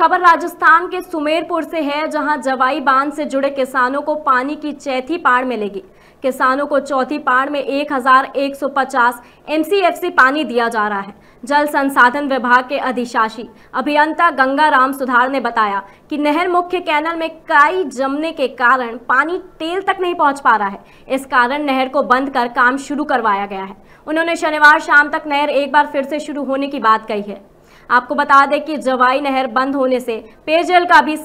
खबर राजस्थान के सुमेरपुर से है जहां जवाई बांध से जुड़े किसानों को पानी की चौथी पाड़ मिलेगी किसानों को चौथी पाड़ में 1150 एमसीएफसी पानी दिया जा रहा है जल संसाधन विभाग के अधिशासी अभियंता गंगाराम सुधार ने बताया कि नहर मुख्य कैनल में काई जमने के कारण पानी तेल तक नहीं पहुंच पा रहा है इस कारण नहर को बंद कर काम शुरू करवाया गया है उन्होंने शनिवार शाम तक नहर एक बार फिर से शुरू होने की बात कही है आपको बता दें कि जवाई नहर बंद होने से पेयजल का भी